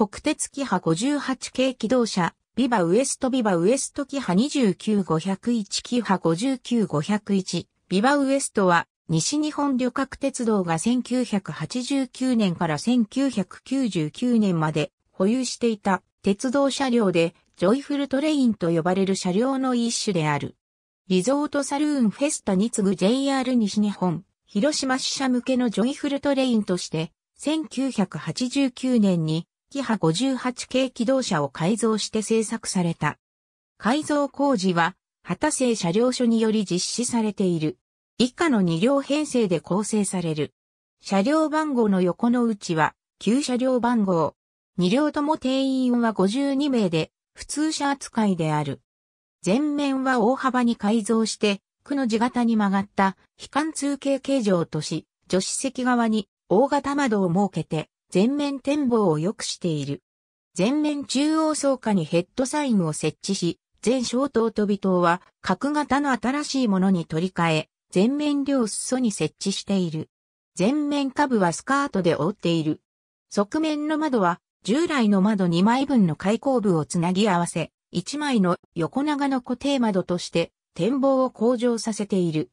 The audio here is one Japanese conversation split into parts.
国鉄キハ58系機動車、ビバウエストビバウエストキハ29501キハ59501、ビバウエストは西日本旅客鉄道が1989年から1999年まで保有していた鉄道車両でジョイフルトレインと呼ばれる車両の一種である。リゾートサルーンフェスタに次ぐ JR 西日本、広島支社向けのジョイフルトレインとして1989年にキハ58系機動車を改造して製作された。改造工事は、畑製車両所により実施されている。以下の2両編成で構成される。車両番号の横の内は、旧車両番号。2両とも定員は52名で、普通車扱いである。前面は大幅に改造して、区の字型に曲がった、非貫通形形状とし、助手席側に大型窓を設けて、全面展望を良くしている。全面中央倉下にヘッドサインを設置し、全小灯と尾塔は角型の新しいものに取り替え、全面両裾に設置している。全面下部はスカートで覆っている。側面の窓は従来の窓2枚分の開口部をつなぎ合わせ、1枚の横長の固定窓として展望を向上させている。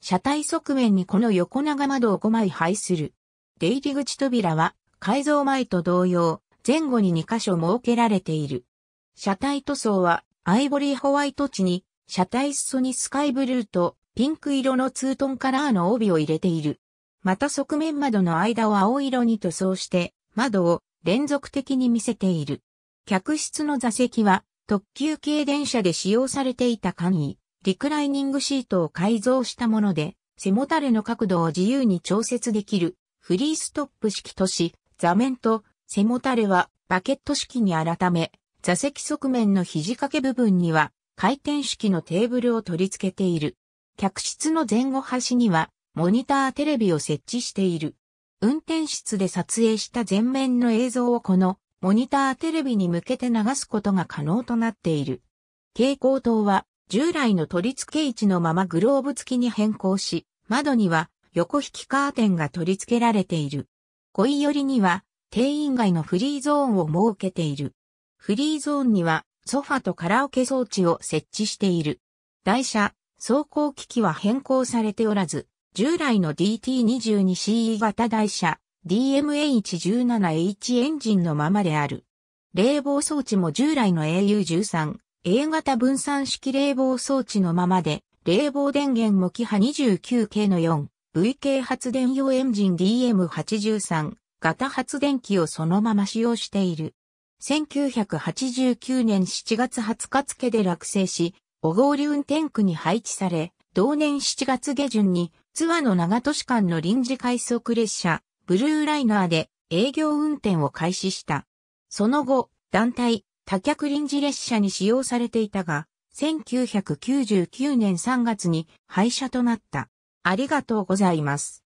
車体側面にこの横長窓を5枚配する。出入り口扉は改造前と同様、前後に2箇所設けられている。車体塗装はアイボリーホワイト地に車体裾にスカイブルーとピンク色のツートンカラーの帯を入れている。また側面窓の間を青色に塗装して窓を連続的に見せている。客室の座席は特急系電車で使用されていた簡易、リクライニングシートを改造したもので、背もたれの角度を自由に調節できるフリーストップ式とし、座面と背もたれはバケット式に改め、座席側面の肘掛け部分には回転式のテーブルを取り付けている。客室の前後端にはモニターテレビを設置している。運転室で撮影した前面の映像をこのモニターテレビに向けて流すことが可能となっている。蛍光灯は従来の取り付け位置のままグローブ付きに変更し、窓には横引きカーテンが取り付けられている。恋寄りには定員外のフリーゾーンを設けている。フリーゾーンにはソファとカラオケ装置を設置している。台車、走行機器は変更されておらず、従来の DT22CE 型台車 DMH17H エンジンのままである。冷房装置も従来の AU13、A 型分散式冷房装置のままで、冷房電源もキハ 29K の4、VK 発電用エンジン DM83 型発電機をそのまま使用している。1989年7月20日付で落成し、小郡運転区に配置され、同年7月下旬に、ツアーの長都市間の臨時快速列車、ブルーライナーで営業運転を開始した。その後、団体、多客臨時列車に使用されていたが、1999年3月に廃車となった。ありがとうございます。